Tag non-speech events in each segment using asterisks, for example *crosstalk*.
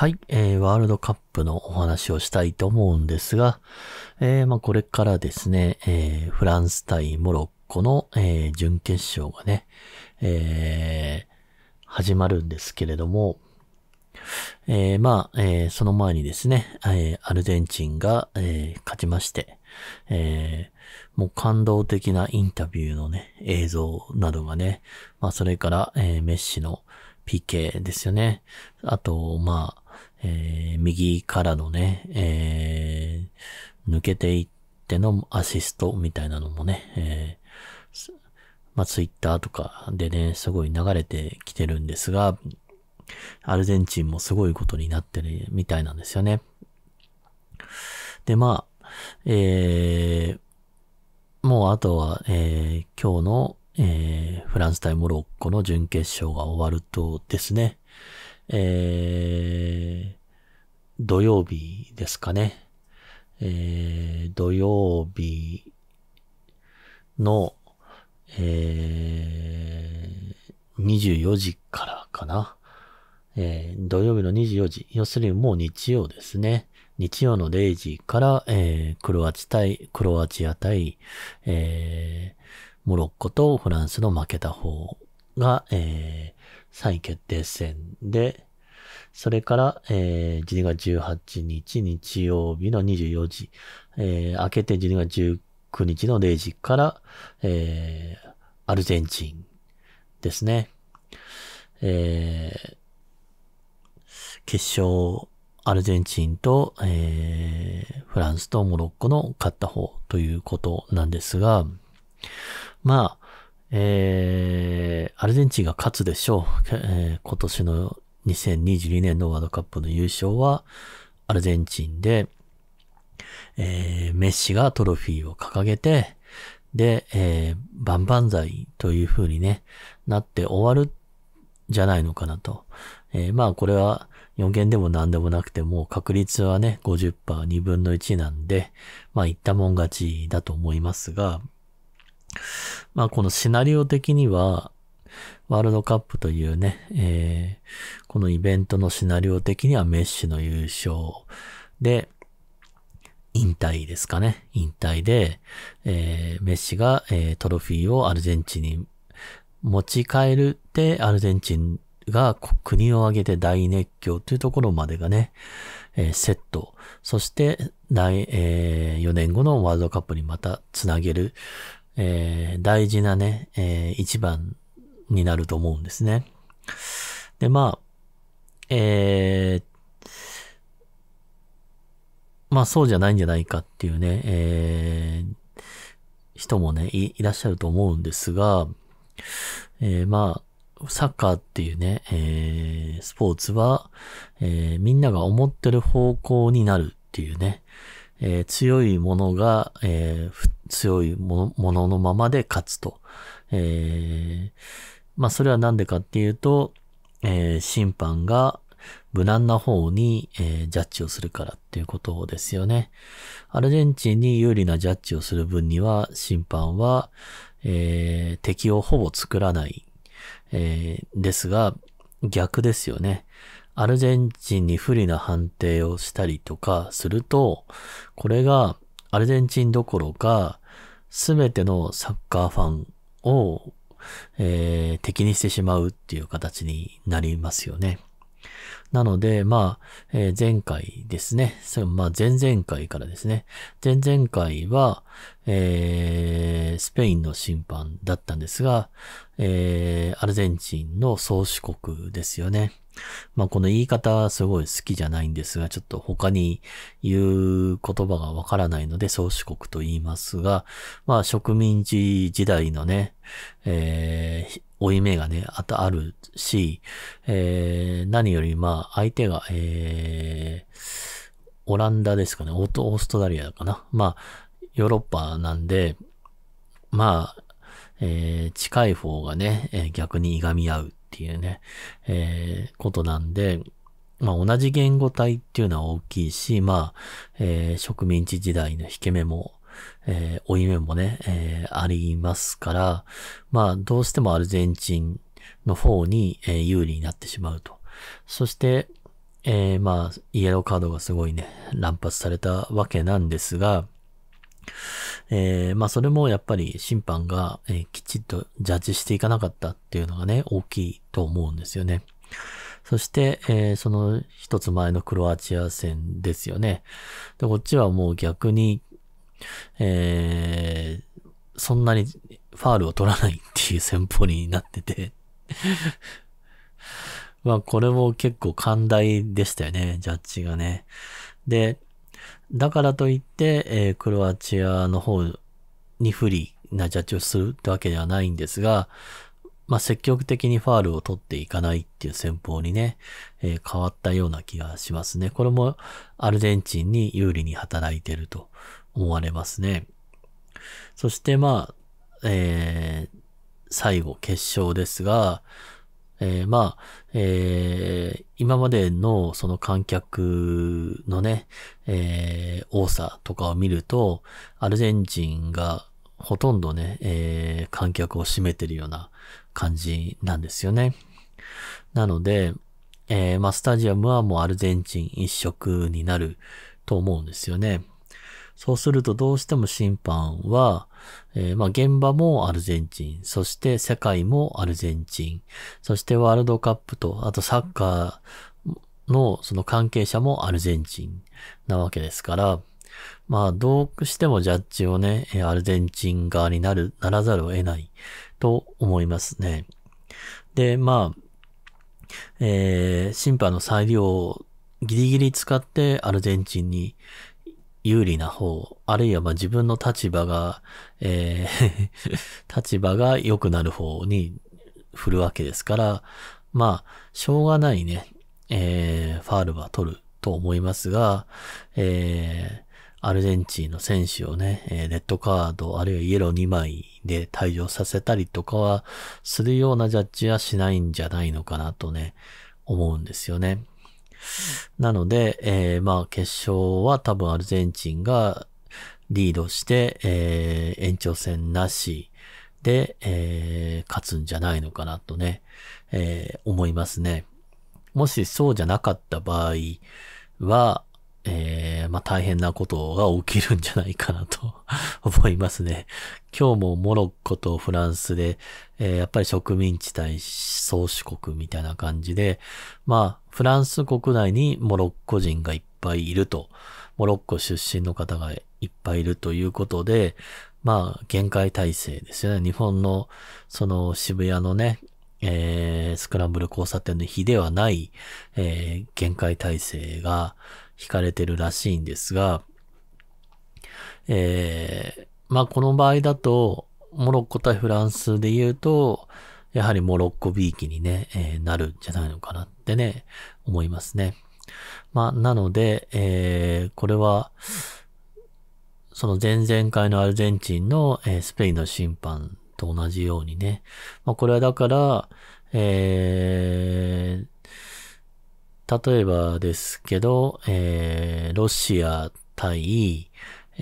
はい、えー、ワールドカップのお話をしたいと思うんですが、えー、まあ、これからですね、えー、フランス対モロッコの、えー、準決勝がね、え始まるんですけれども、えまあ、えその前にですね、えアルゼンチンが、え勝ちまして、えもう感動的なインタビューのね、映像などがね、まあ、それから、えメッシの PK ですよね。あと、まあ、えー、右からのね、えー、抜けていってのアシストみたいなのもね、えー、まあ、ツイッターとかでね、すごい流れてきてるんですが、アルゼンチンもすごいことになってるみたいなんですよね。で、まあ、えー、もうあとは、えー、今日の、えー、フランス対モロッコの準決勝が終わるとですね、えー、土曜日ですかね。えー、土曜日の、えー、24時からかな。えー、土曜日の24時、要するにもう日曜ですね。日曜の0時から、えー、クロアチ対、クロアチア対、えー、モロッコとフランスの負けた方が、えー、3位決定戦で、それから、えー、12月18日日曜日の24時、えー、明けて12月19日の0時から、えー、アルゼンチンですね。えー、決勝、アルゼンチンと、えー、フランスとモロッコの勝った方ということなんですが、まあ、えー、アルゼンチンが勝つでしょう。えー、今年の2022年のワールドカップの優勝はアルゼンチンで、えー、メッシがトロフィーを掲げて、で、えー、ンザイという風にね、なって終わるじゃないのかなと。えー、まあこれは4件でも何でもなくても確率はね50%、2分の1なんで、まあ言ったもん勝ちだと思いますが、まあこのシナリオ的には、ワールドカップというね、えー、このイベントのシナリオ的にはメッシの優勝で、引退ですかね。引退で、えー、メッシが、えー、トロフィーをアルゼンチンに持ち帰るってアルゼンチンが国を挙げて大熱狂というところまでがね、えー、セット。そしてえー、4年後のワールドカップにまたつなげるえー、大事なね、えー、一番になると思うんですね。で、まあ、えー、まあそうじゃないんじゃないかっていうね、えー、人もねい、いらっしゃると思うんですが、えー、まあ、サッカーっていうね、えー、スポーツは、えー、みんなが思ってる方向になるっていうね、えー、強いものが、えー、強いもののままで勝つと。えー、まあそれはなんでかっていうと、えー、審判が無難な方に、えー、ジャッジをするからっていうことですよね。アルゼンチンに有利なジャッジをする分には、審判は、えー、敵をほぼ作らない。えー、ですが、逆ですよね。アルゼンチンに不利な判定をしたりとかすると、これがアルゼンチンどころか、すべてのサッカーファンを、えー、敵にしてしまうっていう形になりますよね。なので、まあ、えー、前回ですね。まあ、前々回からですね。前々回は、えー、スペインの審判だったんですが、えー、アルゼンチンの創始国ですよね。まあ、この言い方すごい好きじゃないんですが、ちょっと他に言う言葉がわからないので、宗主国と言いますが、まあ、植民地時代のね、えー、負い目がね、あとあるし、えー、何よりまあ、相手が、えー、オランダですかね、オーストラリアかな。まあ、ヨーロッパなんで、まあ、えー、近い方がね、えー、逆にいがみ合うっていうね、えー、ことなんで、まあ同じ言語体っていうのは大きいし、まあ、えー、植民地時代の引け目も、えー、い目もね、えー、ありますから、まあどうしてもアルゼンチンの方に、えー、有利になってしまうと。そして、えー、まあ、イエローカードがすごいね、乱発されたわけなんですが、えー、まあそれもやっぱり審判が、えー、きちっとジャッジしていかなかったっていうのがね、大きいと思うんですよね。そして、えー、その一つ前のクロアチア戦ですよね。で、こっちはもう逆に、えー、そんなにファールを取らないっていう戦法になってて *laughs* まあこれも結構寛大でしたよね、ジャッジがね。で、だからといって、えー、クロアチアの方に不利なジャッジをするってわけではないんですが、まあ、積極的にファールを取っていかないっていう戦法にね、えー、変わったような気がしますね。これもアルゼンチンに有利に働いてると思われますね。そしてまあ、えー、最後決勝ですが、えー、まあ、えー、今までのその観客のね、えー、多さとかを見ると、アルゼンチンがほとんどね、え観客を占めてるような感じなんですよね。なので、えまあ、スタジアムはもうアルゼンチン一色になると思うんですよね。そうするとどうしても審判は、えー、まあ、現場もアルゼンチン、そして世界もアルゼンチン、そしてワールドカップと、あとサッカーのその関係者もアルゼンチンなわけですから、まあ、どうしてもジャッジをね、アルゼンチン側になる、ならざるを得ないと思いますね。で、まあ、えー、審判の裁量をギリギリ使ってアルゼンチンに有利な方、あるいはま自分の立場が、えー *laughs* 立場が良くなる方に振るわけですから、まあ、しょうがないね、えー、ファールは取ると思いますが、えー、アルゼンチンの選手をね、えレッドカード、あるいはイエロー2枚で退場させたりとかは、するようなジャッジはしないんじゃないのかなとね、思うんですよね。なので、えー、まあ、決勝は多分アルゼンチンがリードして、えー、延長戦なしで、えー、勝つんじゃないのかなとね、えー、思いますね。もしそうじゃなかった場合は、えー、まあ、大変なことが起きるんじゃないかなと *laughs* 思いますね。今日もモロッコとフランスで、えー、やっぱり植民地対宗主国みたいな感じで、まあ、フランス国内にモロッコ人がいっぱいいると、モロッコ出身の方がいっぱいいるということで、まあ、限界体制ですよね。日本の、その渋谷のね、えー、スクランブル交差点の日ではない、えー、限界体制が引かれてるらしいんですが、えー、まあこの場合だと、モロッコ対フランスで言うと、やはりモロッコ B 期にね、えー、なるんじゃないのかなってね、思いますね。まあ、なので、えー、これは、その前々回のアルゼンチンの、えー、スペインの審判と同じようにね、まあ、これはだから、えー、例えばですけど、えー、ロシア対、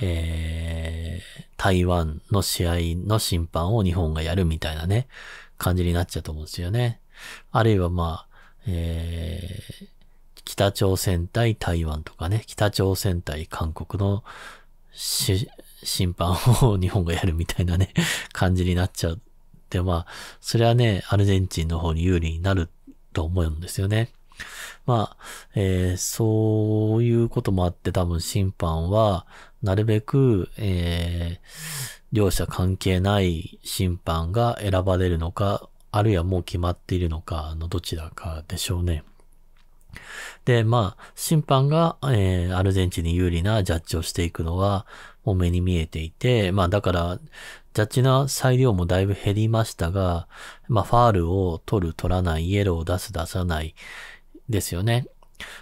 えー、台湾の試合の審判を日本がやるみたいなね、感じになっちゃうと思うんですよね。あるいはまあ、えー、北朝鮮対台湾とかね、北朝鮮対韓国の審判を日本がやるみたいなね、感じになっちゃう。で、まあ、それはね、アルゼンチンの方に有利になると思うんですよね。まあ、えー、そういうこともあって多分審判は、なるべく、えー、両者関係ない審判が選ばれるのか、あるいはもう決まっているのかのどちらかでしょうね。で、まあ、審判が、えー、アルゼンチンに有利なジャッジをしていくのは、もう目に見えていて、まあだから、ジャッジの裁量もだいぶ減りましたが、まあファールを取る、取らない、イエローを出す、出さない、ですよね。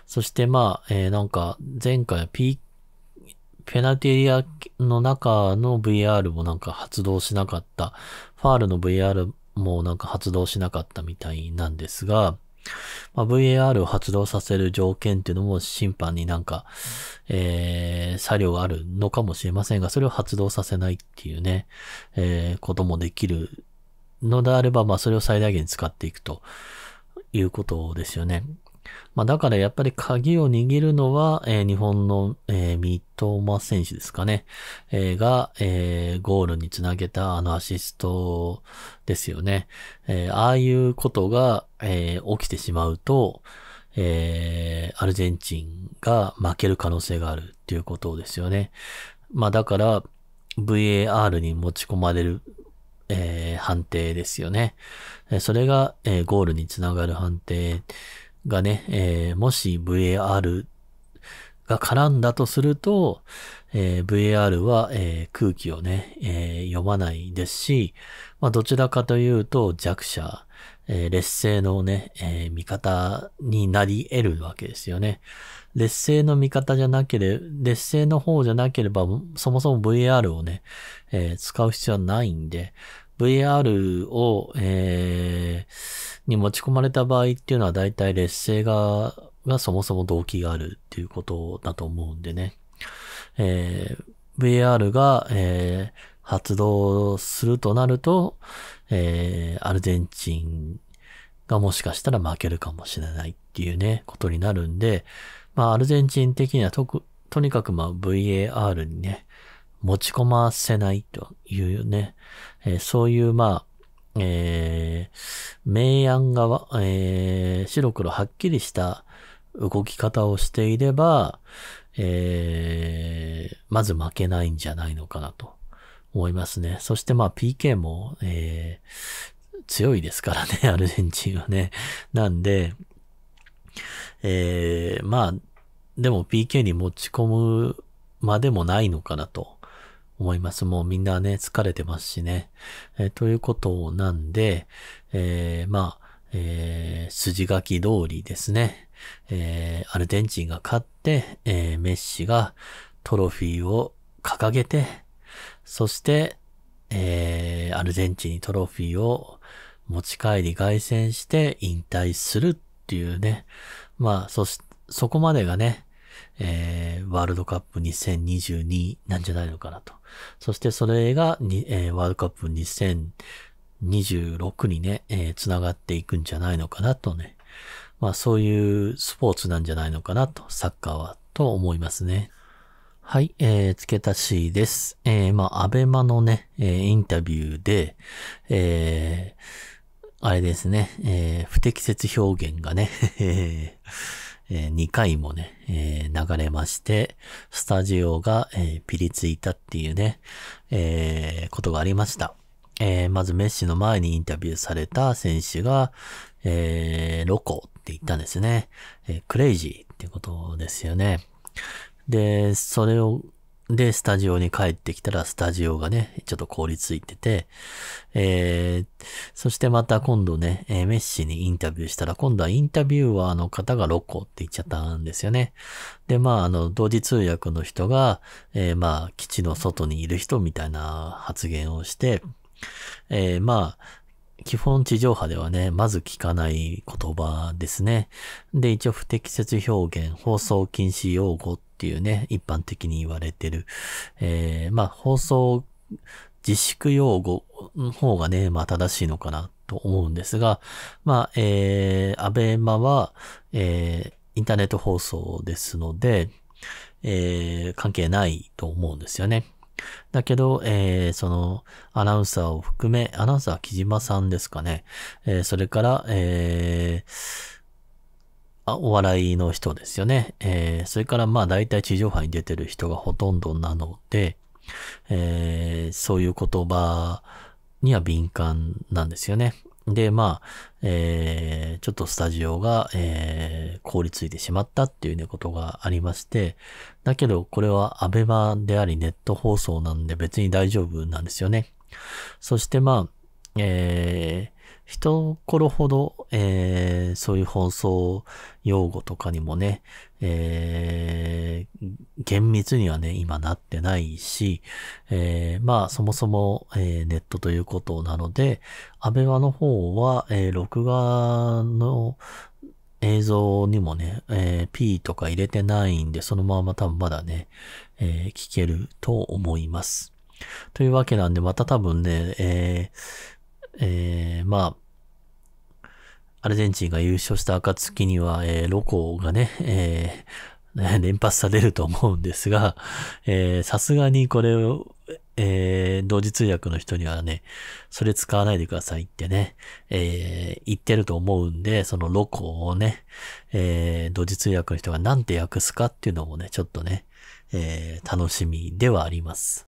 そしてまあ、えー、なんか前回 P、ペナルティリアの中の VR もなんか発動しなかった、ファールの VR もなんか発動しなかったみたいなんですが、まあ、VAR を発動させる条件っていうのも審判になんか、えー、作業があるのかもしれませんが、それを発動させないっていうね、えー、こともできるのであれば、まあ、それを最大限使っていくということですよね。まあ、だからやっぱり鍵を握るのは、えー、日本の、えー、三笘選手ですかね。えー、が、えー、ゴールにつなげたあのアシストですよね。えああいうことが、え起きてしまうと、えアルゼンチンが負ける可能性があるっていうことですよね。まあだから、VAR に持ち込まれるえー、判定ですよね。それが、えー、ゴールにつながる判定がね、えー、もし VAR が絡んだとすると、えー、VAR は、えー、空気をね、えー、読まないですし、まあ、どちらかというと弱者、え劣勢のね、え味方になり得るわけですよね。劣勢の味方じゃなければ、劣勢の方じゃなければ、そもそも VAR をね、え使う必要はないんで、VR を、えー、に持ち込まれた場合っていうのは大体劣勢が、がそもそも動機があるっていうことだと思うんでね。えー、VR が、えー、発動するとなると、えー、アルゼンチンがもしかしたら負けるかもしれないっていうね、ことになるんで、まあ、アルゼンチン的にはととにかくまあ VAR にね、持ち込ませないというね、えー、そういう、まあ、えー、明暗側、えー、白黒はっきりした動き方をしていれば、えー、まず負けないんじゃないのかなと思いますね。そしてまあ PK も、えー、強いですからね、*laughs* アルゼンチンはね。なんで、えー、まあ、でも PK に持ち込むまでもないのかなと思います。もうみんなね、疲れてますしね。えー、ということなんで、えー、まあ、えー、筋書き通りですね。えアルゼンチンが勝って、えメッシがトロフィーを掲げて、そして、えアルゼンチンにトロフィーを持ち帰り凱旋して引退するっていうね。まあ、そし、そこまでがね、えー、ワールドカップ2022なんじゃないのかなと。そしてそれがに、えー、ワールドカップ2026にね、えー、繋がっていくんじゃないのかなとね。まあそういうスポーツなんじゃないのかなと、サッカーは、と思いますね。はい、えー、付け足しです。えー、まあ、アベマのね、えー、インタビューで、えー、あれですね、えー、不適切表現がね、*laughs* えー、2回もね、えー、流れまして、スタジオが、えー、ピリついたっていうね、えことがありました。えまずメッシの前にインタビューされた選手が、えロコって言ったんですね。えクレイジーってことですよね。で、それをで、スタジオに帰ってきたら、スタジオがね、ちょっと凍りついてて、えー、そしてまた今度ね、えー、メッシにインタビューしたら、今度はインタビューアーの方が6個って言っちゃったんですよね。で、まあ、あの、同時通訳の人が、えー、まあ、基地の外にいる人みたいな発言をして、えー、まあ、基本地上波ではね、まず聞かない言葉ですね。で、一応不適切表現、放送禁止用語っっていうね、一般的に言われてる。えー、まあ、放送自粛用語の方がね、まあ正しいのかなと思うんですが、まあ、えー、アベマは、えー、インターネット放送ですので、えー、関係ないと思うんですよね。だけど、えー、その、アナウンサーを含め、アナウンサー木島さんですかね。えー、それから、えー、あお笑いの人ですよね。えー、それからまあ大体地上波に出てる人がほとんどなので、えー、そういう言葉には敏感なんですよね。で、まあ、えー、ちょっとスタジオが、えー、凍りついてしまったっていうね、ことがありまして、だけど、これはアベマでありネット放送なんで別に大丈夫なんですよね。そして、まあ、えー、一頃ほど、えー、そういう放送用語とかにもね、えー、厳密にはね、今なってないし、えー、まあ、そもそも、えネットということなので、アベマの方は、え録画の映像にもね、え P とか入れてないんで、そのまま多分まだね、え聞けると思います。というわけなんで、また多分ね、えーえー、まあ、アルゼンチンが優勝した暁には、えー、ロコがね、えー、*laughs* 連発されると思うんですが、さすがにこれを、えー、同時通訳の人にはね、それ使わないでくださいってね、えー、言ってると思うんで、そのロコをね、えー、同時通訳の人が何て訳すかっていうのもね、ちょっとね、え楽しみではあります。